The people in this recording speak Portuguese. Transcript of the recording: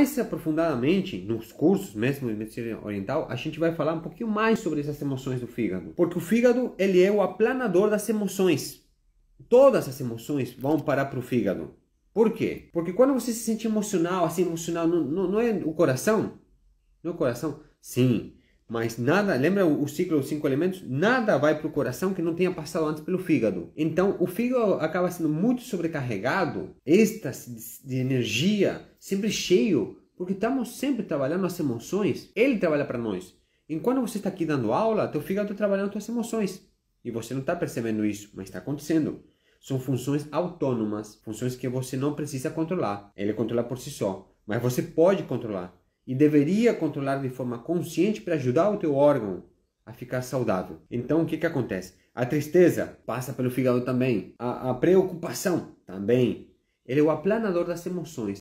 mais aprofundadamente nos cursos, mesmo de medicina oriental, a gente vai falar um pouquinho mais sobre essas emoções do fígado, porque o fígado ele é o aplanador das emoções. Todas as emoções vão parar para o fígado. Por quê? Porque quando você se sente emocional, assim emocional, não, não, não é o coração, não é o coração. Sim, mas nada, lembra o ciclo dos cinco elementos? Nada vai para o coração que não tenha passado antes pelo fígado. Então, o fígado acaba sendo muito sobrecarregado, êxtase de energia, sempre cheio, porque estamos sempre trabalhando as emoções. Ele trabalha para nós. Enquanto você está aqui dando aula, teu fígado está trabalhando suas emoções. E você não está percebendo isso, mas está acontecendo. São funções autônomas, funções que você não precisa controlar. Ele controla por si só, mas você pode controlar e deveria controlar de forma consciente para ajudar o teu órgão a ficar saudável. Então o que, que acontece? A tristeza passa pelo fígado também, a, a preocupação também. Ele é o aplanador das emoções.